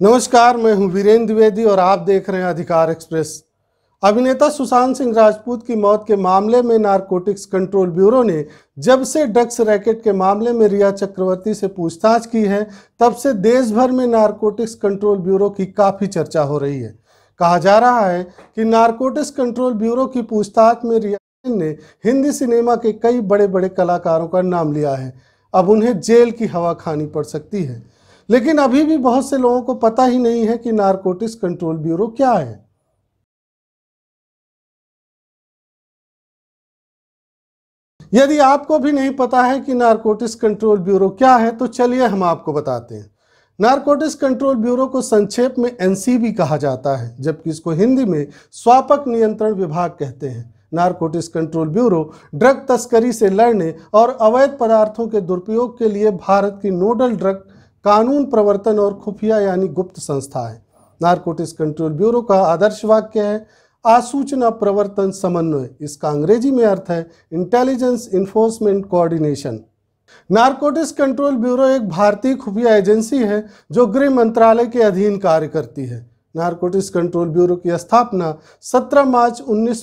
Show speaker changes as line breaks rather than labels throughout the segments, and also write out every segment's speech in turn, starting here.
नमस्कार मैं हूं वीरेंद्र द्विवेदी और आप देख रहे हैं अधिकार एक्सप्रेस अभिनेता सुशांत सिंह राजपूत की मौत के मामले में नारकोटिक्स कंट्रोल ब्यूरो ने जब से ड्रग्स रैकेट के मामले में रिया चक्रवर्ती से पूछताछ की है तब से देश भर में नारकोटिक्स कंट्रोल ब्यूरो की काफ़ी चर्चा हो रही है कहा जा रहा है कि नारकोटिक्स कंट्रोल ब्यूरो की पूछताछ में रियान ने हिंदी सिनेमा के कई बड़े बड़े कलाकारों का नाम लिया है अब उन्हें जेल की हवा खानी पड़ सकती है लेकिन अभी भी बहुत से लोगों को पता ही नहीं है कि नारकोटिक्स कंट्रोल ब्यूरो क्या है यदि आपको भी नहीं पता है कि नारकोटिक्स कंट्रोल ब्यूरो क्या है तो चलिए हम आपको बताते हैं नारकोटिक्स कंट्रोल ब्यूरो को संक्षेप में एनसीबी कहा जाता है जबकि इसको हिंदी में स्वापक नियंत्रण विभाग कहते हैं नारकोटिक्स कंट्रोल ब्यूरो ड्रग तस्करी से लड़ने और अवैध पदार्थों के दुरुपयोग के लिए भारत की नोडल ड्रग कानून प्रवर्तन और खुफिया यानी गुप्त संस्था है नारकोटिक्स कंट्रोल ब्यूरो का आदर्श वाक्य है आसूचना प्रवर्तन समन्वय इसका अंग्रेजी में अर्थ है intelligence enforcement coordination narcotics control bureau एक भारतीय खुफिया एजेंसी है जो गृह मंत्रालय के अधीन कार्य करती है नारकोटिक्स कंट्रोल ब्यूरो की स्थापना 17 मार्च उन्नीस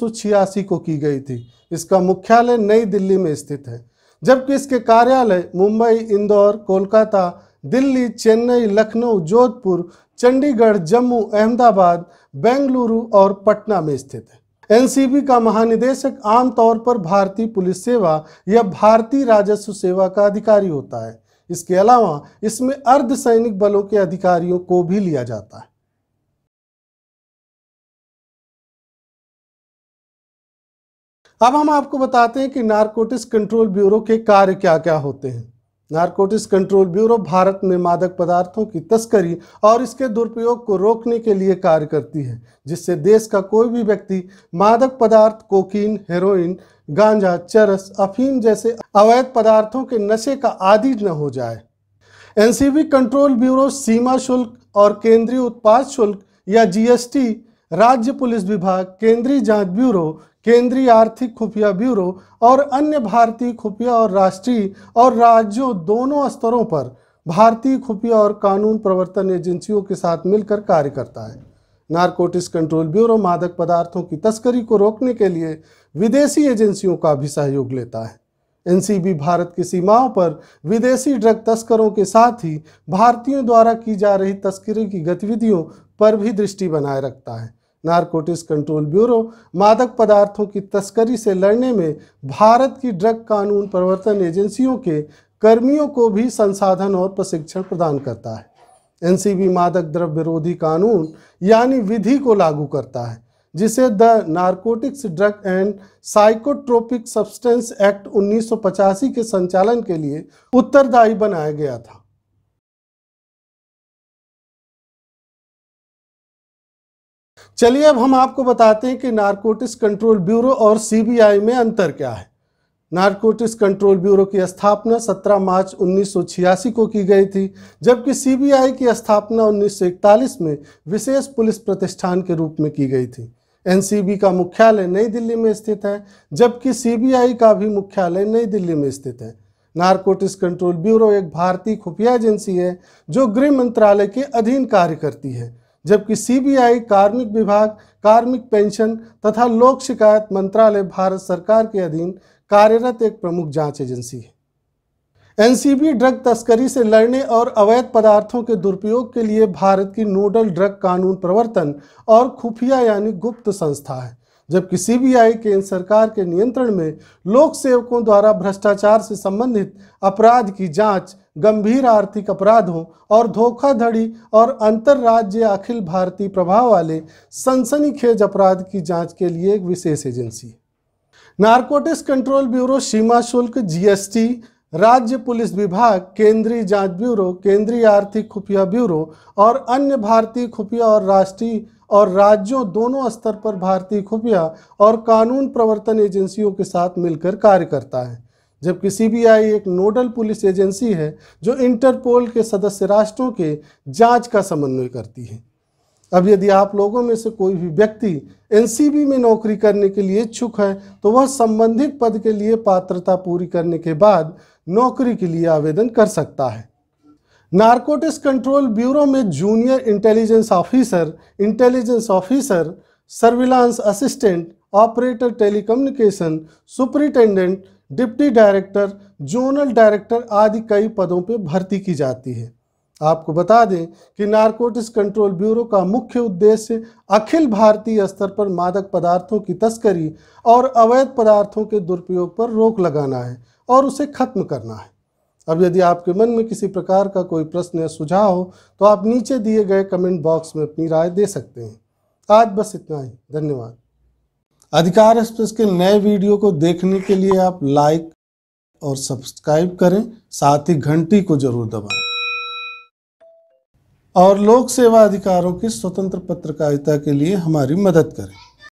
को की गई थी इसका मुख्यालय नई दिल्ली में स्थित है जबकि इसके कार्यालय मुंबई इंदौर कोलकाता दिल्ली चेन्नई लखनऊ जोधपुर चंडीगढ़ जम्मू अहमदाबाद बेंगलुरु और पटना में स्थित है एनसीबी का महानिदेशक आमतौर पर भारतीय पुलिस सेवा या भारतीय राजस्व सेवा का अधिकारी होता है इसके अलावा इसमें अर्धसैनिक बलों के अधिकारियों को भी लिया जाता है अब हम आपको बताते हैं कि नारकोटिक्स कंट्रोल ब्यूरो के कार्य क्या क्या होते हैं नारकोटिक्स कंट्रोल ब्यूरो भारत में मादक पदार्थों की तस्करी और इसके दुरुपयोग को रोकने के लिए कार्य करती है जिससे देश का कोई भी व्यक्ति मादक पदार्थ कोकीन हेरोइन गांजा चरस अफीम जैसे अवैध पदार्थों के नशे का आदि न हो जाए एनसीबी कंट्रोल ब्यूरो सीमा शुल्क और केंद्रीय उत्पाद शुल्क या जीएसटी राज्य पुलिस विभाग केंद्रीय जांच ब्यूरो केंद्रीय आर्थिक खुफिया ब्यूरो और अन्य भारतीय खुफिया और राष्ट्रीय और राज्यों दोनों स्तरों पर भारतीय खुफिया और कानून प्रवर्तन एजेंसियों के साथ मिलकर कार्य करता है नारकोटिक्स कंट्रोल ब्यूरो मादक पदार्थों की तस्करी को रोकने के लिए विदेशी एजेंसियों का भी सहयोग लेता है एनसीबी भारत की सीमाओं पर विदेशी ड्रग तस्करों के साथ ही भारतीयों द्वारा की जा रही तस्करी की गतिविधियों पर भी दृष्टि बनाए रखता है नारकोटिक्स कंट्रोल ब्यूरो मादक पदार्थों की तस्करी से लड़ने में भारत की ड्रग कानून प्रवर्तन एजेंसियों के कर्मियों को भी संसाधन और प्रशिक्षण प्रदान करता है एनसीबी मादक द्रव्य विरोधी कानून यानी विधि को लागू करता है जिसे the narcotics drug and psychotropic substance act 1985 के संचालन के लिए उत्तरदायी बनाया गया था चलिए अब हम आपको बताते हैं कि नारकोटिक्स कंट्रोल ब्यूरो और सीबीआई में अंतर क्या है नारकोटिक्स कंट्रोल ब्यूरो की स्थापना 17 मार्च 1986 को की गई थी जबकि सीबीआई की स्थापना 1941 में विशेष पुलिस प्रतिष्ठान के रूप में की गई थी एनसीबी का मुख्यालय नई दिल्ली में स्थित है जबकि सीबीआई का भी मुख्यालय नई दिल्ली में स्थित है नारकोटिक्स कंट्रोल ब्यूरो एक भारतीय खुफिया एजेंसी है जो गृह मंत्रालय के अधीन कार्य करती है जबकि सीबीआई कार्मिक विभाग कार्मिक पेंशन तथा लोक शिकायत मंत्रालय भारत सरकार के अधीन कार्यरत एक प्रमुख जांच एजेंसी है एनसीबी ड्रग तस्करी से लड़ने और अवैध पदार्थों के दुरुपयोग के लिए भारत की नोडल ड्रग कानून प्रवर्तन और खुफिया यानी गुप्त संस्था है जबकि सीबीआई केंद्र सरकार के नियंत्रण में लोक सेवकों द्वारा भ्रष्टाचार से संबंधित अपराध की जांच गंभीर आर्थिक अपराधों और धोखाधड़ी और अंतर्राज्य अखिल भारतीय प्रभाव वाले सनसनीखेज अपराध की जांच के लिए एक विशेष एजेंसी नारकोटिक्स कंट्रोल ब्यूरो सीमा शुल्क जीएसटी राज्य पुलिस विभाग केंद्रीय जांच ब्यूरो केंद्रीय आर्थिक खुफिया ब्यूरो और अन्य भारतीय खुफिया और राष्ट्रीय और राज्यों दोनों स्तर पर भारतीय खुफिया और कानून प्रवर्तन एजेंसियों के साथ मिलकर कार्य करता है जबकि सीबीआई एक नोडल पुलिस एजेंसी है जो इंटरपोल के सदस्य राष्ट्रों के जांच का समन्वय करती है अब यदि आप लोगों में से कोई भी व्यक्ति एनसीबी में नौकरी करने के लिए इच्छुक है तो वह संबंधित पद के लिए पात्रता पूरी करने के बाद नौकरी के लिए आवेदन कर सकता है नारकोटिक्स कंट्रोल ब्यूरो में junior intelligence officer intelligence officer surveillance assistant operator telecommunication superintendent deputy director zonal director आदि कई पदों पर भर्ती की जाती है आपको बता दें कि नारकोटिक्स कंट्रोल ब्यूरो का मुख्य उद्देश्य अखिल भारतीय स्तर पर मादक पदार्थों की तस्करी और अवैध पदार्थों के दुरुपयोग पर रोक लगाना है और उसे खत्म करना है अब यदि आपके मन में किसी प्रकार का कोई प्रश्न या सुझाव हो तो आप नीचे दिए गए कमेंट बॉक्स में अपनी राय दे सकते हैं आज बस इतना ही धन्यवाद अधिकार एक्सप्रेस के नए वीडियो को देखने के लिए आप लाइक और सब्सक्राइब करें साथ ही घंटी को जरूर दबाएं और लोक सेवा अधिकारों की स्वतंत्र पत्रकारिता के लिए हमारी मदद करें